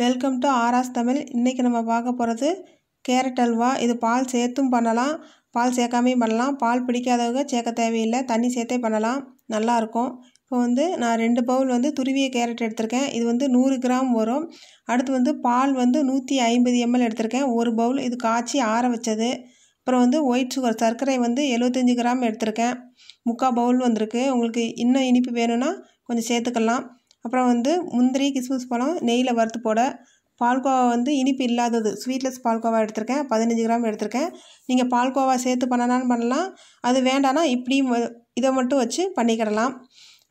welcome to ஆராஸ் Tamil இன்றைக்கி நம்ம பார்க்க போகிறது கேரட் அல்வா இது பால் சேர்த்தும் பண்ணலாம் பால் சேர்க்காமையும் பண்ணலாம் பால் பிடிக்காதவங்க சேர்க்க தேவையில்லை தண்ணி சேர்த்தே பண்ணலாம் நல்லாயிருக்கும் இப்போ வந்து நான் ரெண்டு பவுல் வந்து துருவிய கேரட் எடுத்திருக்கேன் இது வந்து நூறு கிராம் வரும் அடுத்து வந்து பால் வந்து நூற்றி ஐம்பது எம்எல் எடுத்திருக்கேன் ஒரு பவுல் இது காய்ச்சி ஆற வச்சது அப்புறம் வந்து ஒயிட் சுகர் சர்க்கரை வந்து எழுபத்தஞ்சி கிராம் எடுத்திருக்கேன் முக்கால் பவுல் வந்திருக்கு உங்களுக்கு இன்னும் இனிப்பு வேணும்னா கொஞ்சம் சேர்த்துக்கலாம் அப்புறம் வந்து முந்திரி கிஸ்மிஸ் பழம் நெய்யில் வறுத்து போட பால்கோவா வந்து இனிப்பு இல்லாதது ஸ்வீட்லெஸ் பால்கோவா எடுத்திருக்கேன் பதினஞ்சு கிராம் எடுத்திருக்கேன் நீங்கள் பால்கோவா சேர்த்து பண்ணனாலும் பண்ணலாம் அது வேண்டானா இப்படியும் இதை மட்டும் வச்சு பண்ணிக்கிடலாம்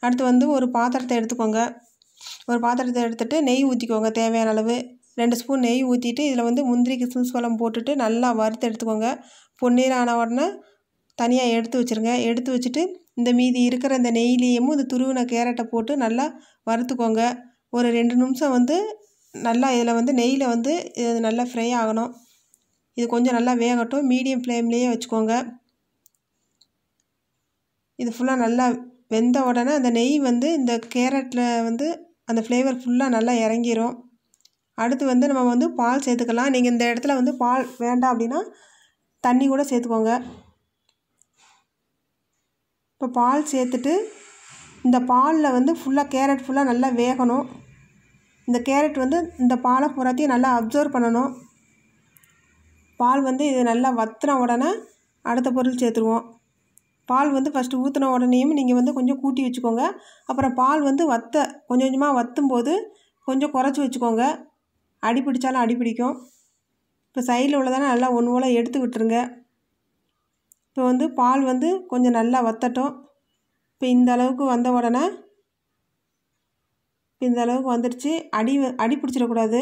அடுத்து வந்து ஒரு பாத்திரத்தை எடுத்துக்கோங்க ஒரு பாத்திரத்தை எடுத்துகிட்டு நெய் ஊற்றிக்கோங்க தேவையான அளவு ரெண்டு ஸ்பூன் நெய் ஊற்றிட்டு இதில் வந்து முந்திரி கிஸ்மிஸ் பழம் போட்டுட்டு நல்லா வறுத்து எடுத்துக்கோங்க பொன்னீர் உடனே தனியாக எடுத்து வச்சுருங்க எடுத்து வச்சுட்டு இந்த மீதி இருக்கிற இந்த நெய்லியமும் இந்த துருவின கேரட்டை போட்டு நல்லா வறுத்துக்கோங்க ஒரு ரெண்டு நிமிஷம் வந்து நல்லா இதில் வந்து நெய்யில் வந்து இது நல்லா ஃப்ரை ஆகணும் இது கொஞ்சம் நல்லா வேகட்டும் மீடியம் ஃப்ளேம்லேயே வச்சுக்கோங்க இது ஃபுல்லாக நல்லா வெந்த உடனே அந்த நெய் வந்து இந்த கேரட்டில் வந்து அந்த ஃப்ளேவர் ஃபுல்லாக நல்லா இறங்கிரும் அடுத்து வந்து நம்ம வந்து பால் சேர்த்துக்கலாம் நீங்கள் இந்த இடத்துல வந்து பால் வேண்டாம் அப்படின்னா தண்ணி கூட சேர்த்துக்கோங்க இப்போ பால் சேர்த்துட்டு இந்த பாலில் வந்து ஃபுல்லாக கேரட் ஃபுல்லாக நல்லா வேகணும் இந்த கேரட் வந்து இந்த பாலை பூராத்தையும் நல்லா அப்சர்வ் பண்ணணும் பால் வந்து இது நல்லா வத்துன உடனே அடுத்த பொருள் சேர்த்துருவோம் பால் வந்து ஃபஸ்ட்டு ஊற்றின உடனேயும் நீங்கள் வந்து கொஞ்சம் கூட்டி வச்சுக்கோங்க அப்புறம் பால் வந்து வத்த கொஞ்சம் கொஞ்சமாக வற்றும் போது கொஞ்சம் குறைச்சி வச்சுக்கோங்க அடி பிடிச்சாலும் அடி பிடிக்கும் இப்போ சைடில் உள்ளதானே நல்லா ஒன்று போல் எடுத்து விட்டுருங்க இப்போ வந்து பால் வந்து கொஞ்சம் நல்லா வத்தட்டும் இப்போ இந்த அளவுக்கு வந்த உடனே இப்போ இந்த அளவுக்கு வந்துடுச்சு அடி அடி பிடிச்சிடக்கூடாது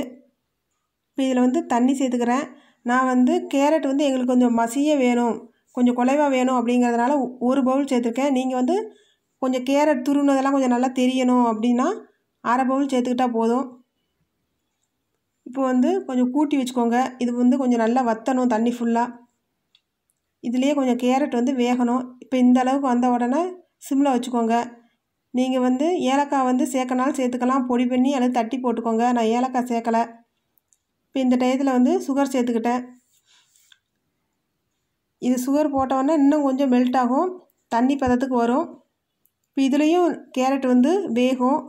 இப்போ இதில் வந்து தண்ணி சேர்த்துக்கிறேன் நான் வந்து கேரட் வந்து எங்களுக்கு கொஞ்சம் மசிய வேணும் கொஞ்சம் குலைவாக வேணும் அப்படிங்கிறதுனால ஒரு பவுல் சேர்த்துருக்கேன் நீங்கள் வந்து கொஞ்சம் கேரட் துருவினதெல்லாம் கொஞ்சம் நல்லா தெரியணும் அப்படின்னா அரை பவுல் சேர்த்துக்கிட்டால் போதும் இப்போ வந்து கொஞ்சம் கூட்டி வச்சுக்கோங்க இது வந்து கொஞ்சம் நல்லா வற்றணும் தண்ணி ஃபுல்லாக இதுலேயே கொஞ்சம் கேரட் வந்து வேகணும் இப்போ இந்த அளவுக்கு வந்த உடனே சிம்மில் வச்சுக்கோங்க நீங்கள் வந்து ஏலக்காய் வந்து சேர்க்கனாலும் சேர்த்துக்கலாம் பொடி பண்ணி அல்லது தட்டி போட்டுக்கோங்க நான் ஏலக்காய் சேர்க்கலை இப்போ இந்த டயத்தில் வந்து சுகர் சேர்த்துக்கிட்டேன் இது சுகர் போட்டவொடனே இன்னும் கொஞ்சம் மெல்ட் ஆகும் தண்ணி பதத்துக்கு வரும் இப்போ இதுலேயும் கேரட் வந்து வேகும்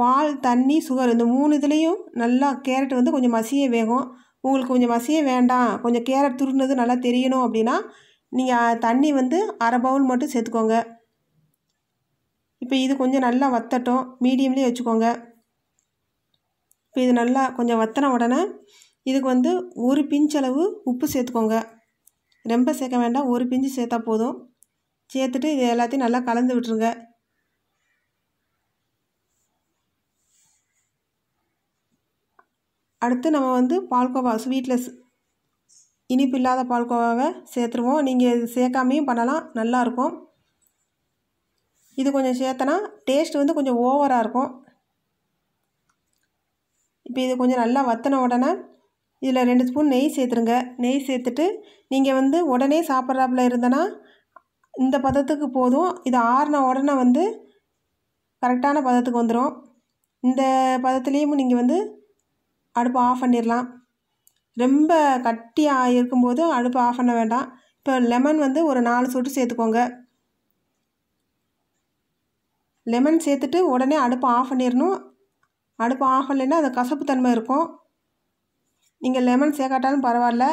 பால் தண்ணி சுகர் இந்த மூணு இதுலேயும் நல்லா கேரட் வந்து கொஞ்சம் மசியே வேகும் உங்களுக்கு கொஞ்சம் வசியம் வேண்டாம் கொஞ்சம் கேரட் துருந்தது நல்லா தெரியணும் அப்படின்னா நீங்கள் தண்ணி வந்து அரை பவுல் மட்டும் சேர்த்துக்கோங்க இப்போ இது கொஞ்சம் நல்லா வத்தட்டும் மீடியம்லேயே வச்சுக்கோங்க இப்போ இது நல்லா கொஞ்சம் வத்தின உடனே இதுக்கு வந்து ஒரு பிஞ்சளவு உப்பு சேர்த்துக்கோங்க ரொம்ப சேர்க்க வேண்டாம் ஒரு பிஞ்சு சேர்த்தா போதும் சேர்த்துட்டு இது எல்லாத்தையும் நல்லா கலந்து விட்டுருங்க அடுத்து நம்ம வந்து பால்கோவா ஸ்வீட்டில் இனிப்பு இல்லாத பால்கோவாவை சேர்த்துருவோம் நீங்கள் இது சேர்க்காமையும் பண்ணலாம் நல்லாயிருக்கும் இது கொஞ்சம் சேர்த்தனா டேஸ்ட் வந்து கொஞ்சம் ஓவராக இருக்கும் இப்போ இது கொஞ்சம் நல்லா வத்தின உடனே இதில் ரெண்டு ஸ்பூன் நெய் சேர்த்துருங்க நெய் சேர்த்துட்டு நீங்கள் வந்து உடனே சாப்பிட்றாப்புல இருந்தனா இந்த பதத்துக்கு போதும் இது ஆறின உடனே வந்து கரெக்டான பதத்துக்கு வந்துடும் இந்த பதத்துலேயும் நீங்கள் வந்து அடுப்பை ஆஃப் பண்ணிடலாம் ரொம்ப கட்டியாக இருக்கும்போது அடுப்பை ஆஃப் பண்ண வேண்டாம் இப்போ லெமன் வந்து ஒரு நாலு சொட்டு சேர்த்துக்கோங்க லெமன் சேர்த்துட்டு உடனே அடுப்பை ஆஃப் பண்ணிடணும் அடுப்பு ஆஃப் பண்ணலைன்னா அது கசப்பு தன்மை இருக்கும் நீங்கள் லெமன் சேர்க்காட்டாலும் பரவாயில்ல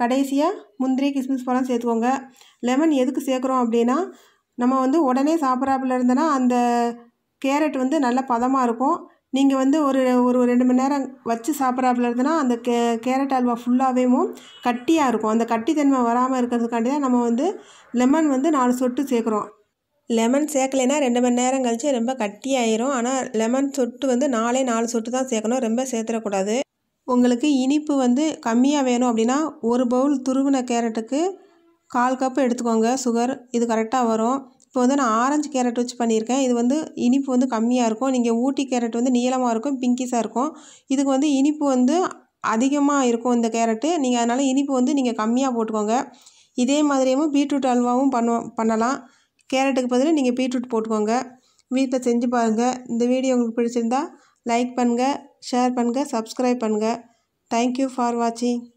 கடைசியாக முந்திரி கிஸ்மிஸ் பழம் சேர்த்துக்கோங்க லெமன் எதுக்கு சேர்க்குறோம் அப்படின்னா நம்ம வந்து உடனே சாப்பிட்றாப்புல இருந்தேன்னா அந்த கேரட் வந்து நல்ல பதமாக இருக்கும் நீங்கள் வந்து ஒரு ஒரு ரெண்டு மணி நேரம் வச்சு சாப்பிட்றாப்புல இருந்ததுன்னா அந்த கே கேரட் அல்வா ஃபுல்லாகவேவும் கட்டியாக இருக்கும் அந்த கட்டி தன்மை வராமல் இருக்கிறதுக்காண்டி தான் நம்ம வந்து லெமன் வந்து நாலு சொட்டு சேர்க்குறோம் லெமன் சேர்க்கலைன்னா ரெண்டு மணி நேரம் கழித்து ரொம்ப கட்டி ஆயிரும் ஆனால் லெமன் சொட்டு வந்து நாலே நாலு சொட்டு தான் சேர்க்கணும் ரொம்ப சேர்த்துடக்கூடாது உங்களுக்கு இனிப்பு வந்து கம்மியாக வேணும் அப்படின்னா ஒரு பவுல் துருவின கேரட்டுக்கு கால் கப்பு எடுத்துக்கோங்க சுகர் இது கரெக்டாக வரும் இப்போ வந்து நான் ஆரஞ்சு கேரட் வச்சு பண்ணியிருக்கேன் இது வந்து இனிப்பு வந்து கம்மியாக இருக்கும் நீங்கள் ஊட்டி கேரட் வந்து நீளமாக இருக்கும் பிங்கிஸாக இருக்கும் இதுக்கு வந்து இனிப்பு வந்து அதிகமாக இருக்கும் இந்த கேரட்டு நீங்கள் அதனால் இனிப்பு வந்து நீங்கள் கம்மியாக போட்டுக்கோங்க இதே மாதிரியும் பீட்ரூட் அல்வாவும் பண்ணுவோம் பண்ணலாம் கேரட்டுக்கு பதில் நீங்கள் பீட்ரூட் போட்டுக்கோங்க வீட்டில் செஞ்சு பாருங்கள் இந்த வீடியோ உங்களுக்கு பிடிச்சிருந்தா லைக் பண்ணுங்கள் ஷேர் பண்ணுங்கள் சப்ஸ்கிரைப் பண்ணுங்கள் தேங்க்யூ ஃபார் வாட்சிங்